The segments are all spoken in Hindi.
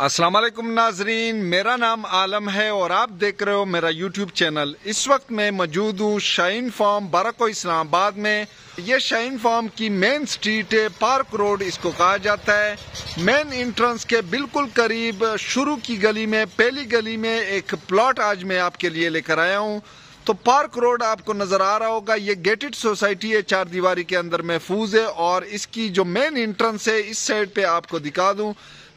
अस्सलाम वालेकुम नाजरीन मेरा नाम आलम है और आप देख रहे हो मेरा यूट्यूब चैनल इस वक्त मैं मौजूद हूँ शाइन फार्म बारको इस्लामाबाद में ये शाइन फार्म की मेन स्ट्रीट है पार्क रोड इसको कहा जाता है मेन इंट्रेंस के बिल्कुल करीब शुरू की गली में पहली गली में एक प्लॉट आज मैं आपके लिए लेकर आया हूँ तो पार्क रोड आपको नजर आ रहा होगा ये गेटेड सोसाइटी है चार दीवारी के अंदर महफूज है और इसकी जो मेन इंट्रेंस है इस साइड पे आपको दिखा दूं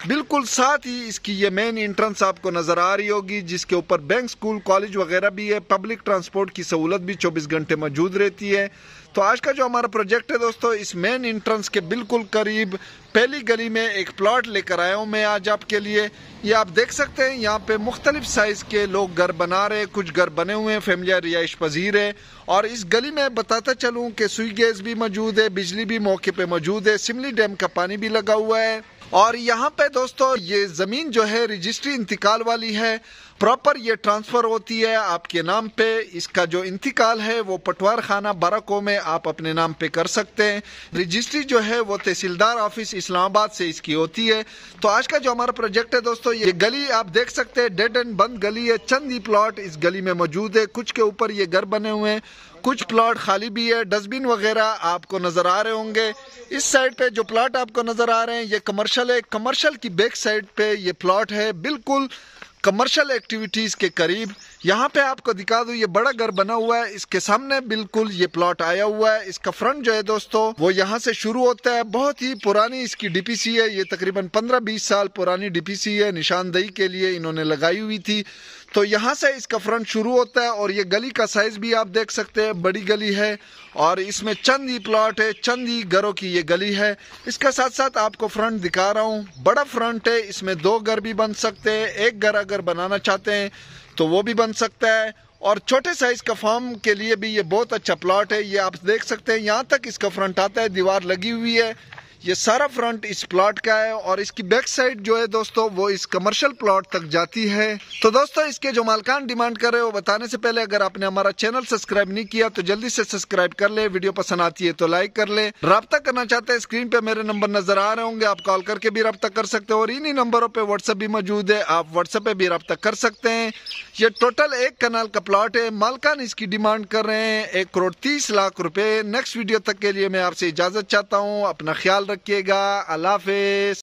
बिल्कुल साथ ही इसकी ये मेन इंट्रेंस आपको नज़र आ रही होगी जिसके ऊपर बैंक स्कूल कॉलेज वगैरह भी है पब्लिक ट्रांसपोर्ट की सहूलत भी 24 घंटे मौजूद रहती है तो आज का जो हमारा प्रोजेक्ट है दोस्तों इस मेन इंट्रेंस के बिल्कुल करीब पहली गली में एक प्लॉट लेकर आया हूँ मैं आज आपके लिए ये आप देख सकते हैं यहाँ पे मुख्तलिफ साइज के लोग घर बना रहे हैं कुछ घर बने हुए हैं फैमिलिया रिहाइश पजीर है और इस गली में बताता चलूँ कि सुई गैस भी मौजूद है बिजली भी मौके पर मौजूद है सिमली डैम का पानी भी लगा हुआ है और यहाँ पे दोस्तों ये जमीन जो है रजिस्ट्री इंतकाल वाली है प्रॉपर ये ट्रांसफर होती है आपके नाम पे इसका जो इंतकाल है वो पटवार खाना बाराको में आप अपने नाम पे कर सकते हैं रजिस्ट्री जो है वो तहसीलदार ऑफिस इस्लामाबाद से इसकी होती है तो आज का जो हमारा प्रोजेक्ट है दोस्तों ये गली आप देख सकते हैं डेड एंड बंद गली है चंद ही प्लॉट इस गली में मौजूद है कुछ के ऊपर ये घर बने हुए हैं कुछ प्लॉट खाली भी है डस्टबिन वगैरह आपको नजर आ रहे होंगे इस साइड पे जो प्लॉट आपको नजर आ रहे हैं ये कमर्शियल है कमर्शियल की बैक साइड पे ये प्लॉट है बिल्कुल कमर्शियल एक्टिविटीज के करीब यहाँ पे आपको दिखा दू ये बड़ा घर बना हुआ है इसके सामने बिल्कुल ये प्लॉट आया हुआ है इसका फ्रंट जो है दोस्तों वो यहाँ से शुरू होता है बहुत ही पुरानी इसकी डीपीसी है ये तकरीबन 15-20 साल पुरानी डीपीसी है निशानदेही के लिए इन्होंने लगाई हुई थी तो यहाँ से इसका फ्रंट शुरू होता है और ये गली का साइज भी आप देख सकते हैं बड़ी गली है और इसमें चंद ही प्लॉट है चंद ही घरों की ये गली है इसके साथ साथ आपको फ्रंट दिखा रहा हूँ बड़ा फ्रंट है इसमें दो घर भी बन सकते हैं एक घर अगर बनाना चाहते हैं तो वो भी बन सकता है और छोटे साइज का फॉर्म के लिए भी ये बहुत अच्छा प्लॉट है ये आप देख सकते हैं यहाँ तक इसका फ्रंट आता है दीवार लगी हुई है ये सारा फ्रंट इस प्लॉट का है और इसकी बैक साइड जो है दोस्तों वो इस कमर्शियल प्लॉट तक जाती है तो दोस्तों इसके जो मालकान डिमांड कर रहे हो बताने से पहले अगर आपने हमारा चैनल सब्सक्राइब नहीं किया तो जल्दी से सब्सक्राइब कर ले वीडियो पसंद आती है तो लाइक कर ले रहा करना चाहते हैं स्क्रीन पे मेरे नंबर नजर आ रहे होंगे आप कॉल करके भी रब्ता कर सकते हो और इन्हीं नंबरों पर व्हाट्सअप भी मौजूद है आप व्हाट्सएप पे भी रब्ता कर सकते हैं ये टोटल एक कनाल का प्लॉट है मालकान इसकी डिमांड कर रहे हैं एक करोड़ तीस लाख रुपए नेक्स्ट वीडियो तक के लिए मैं आपसे इजाजत चाहता हूँ अपना ख्याल रखिएगा अल्लाह हाफिज